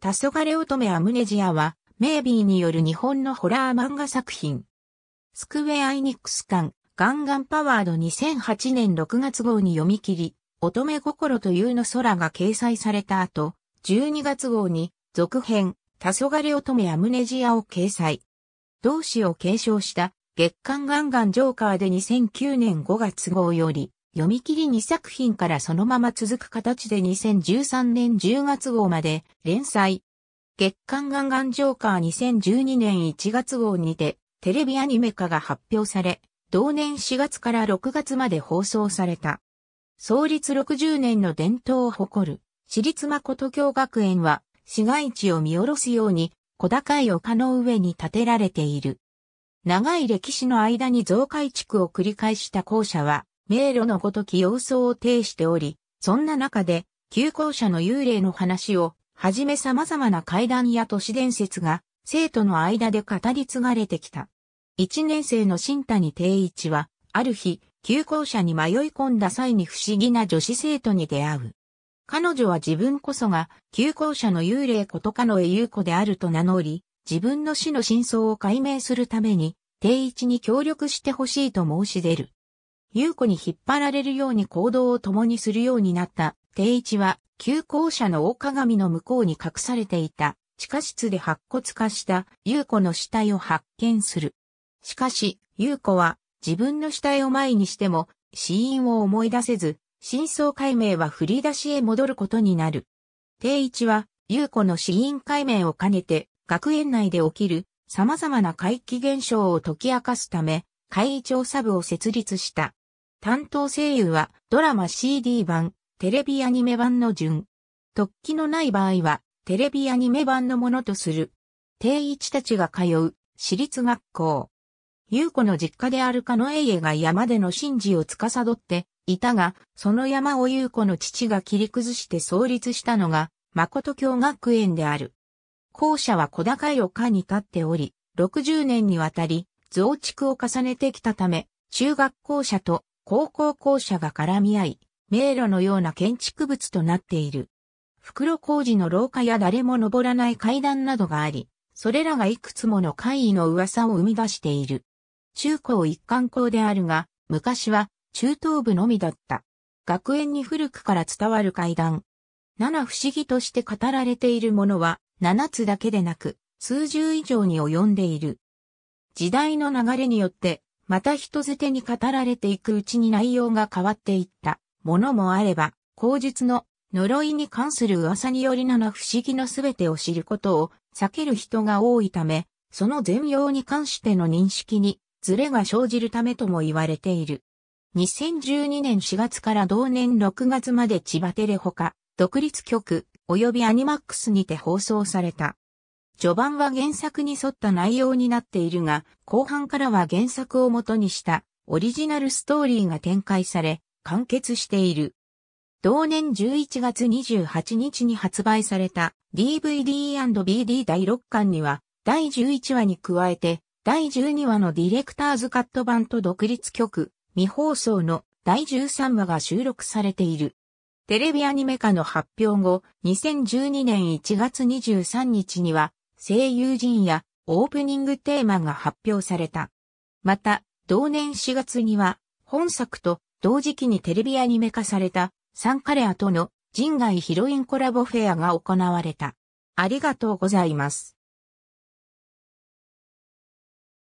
黄昏乙女アムネジアは、メイビーによる日本のホラー漫画作品。スクウェア・イニックス館、ガンガンパワード2008年6月号に読み切り、乙女心というの空が掲載された後、12月号に続編、黄昏乙女アムネジアを掲載。同誌を継承した月刊ガンガンジョーカーで2009年5月号より、読み切り2作品からそのまま続く形で2013年10月号まで連載。月刊ガンガンジョーカー2012年1月号にてテレビアニメ化が発表され、同年4月から6月まで放送された。創立60年の伝統を誇る、私立誠教学園は、市街地を見下ろすように、小高い丘の上に建てられている。長い歴史の間に増改築を繰り返した校舎は、迷路のごとき様相を呈しており、そんな中で、旧校舎の幽霊の話を、はじめ様々な怪談や都市伝説が、生徒の間で語り継がれてきた。一年生の新谷定一は、ある日、旧校舎に迷い込んだ際に不思議な女子生徒に出会う。彼女は自分こそが、旧校舎の幽霊ことかのゆう子であると名乗り、自分の死の真相を解明するために、定一に協力してほしいと申し出る。優子に引っ張られるように行動を共にするようになった定一は、旧校舎の大鏡の向こうに隠されていた地下室で白骨化した優子の死体を発見する。しかし、優子は自分の死体を前にしても死因を思い出せず、真相解明は振り出しへ戻ることになる。定一は、優子の死因解明を兼ねて、学園内で起きる様々な怪奇現象を解き明かすため、怪異調査部を設立した。担当声優はドラマ CD 版、テレビアニメ版の順。突起のない場合は、テレビアニメ版のものとする。定一たちが通う、私立学校。優子の実家であるカノエイエが山での神事を司っていたが、その山を優子の父が切り崩して創立したのが、誠教学園である。校舎は小高い丘に立っており、60年にわたり増築を重ねてきたため、中学校舎と高校校舎が絡み合い、迷路のような建築物となっている。袋工事の廊下や誰も登らない階段などがあり、それらがいくつもの怪異の噂を生み出している。中高一貫校であるが、昔は中等部のみだった。学園に古くから伝わる階段。七不思議として語られているものは、七つだけでなく、数十以上に及んでいる。時代の流れによって、また人捨てに語られていくうちに内容が変わっていったものもあれば、口述の呪いに関する噂により七不思議のすべてを知ることを避ける人が多いため、その全容に関しての認識にズレが生じるためとも言われている。2012年4月から同年6月まで千葉テレほか、独立局及びアニマックスにて放送された。序盤は原作に沿った内容になっているが、後半からは原作を元にしたオリジナルストーリーが展開され、完結している。同年11月28日に発売された DVD&BD 第6巻には、第11話に加えて、第12話のディレクターズカット版と独立曲、未放送の第13話が収録されている。テレビアニメ化の発表後、2012年1月23日には、声優陣やオープニングテーマが発表された。また、同年4月には、本作と同時期にテレビアニメ化された、サンカレアとの人外ヒロインコラボフェアが行われた。ありがとうございます。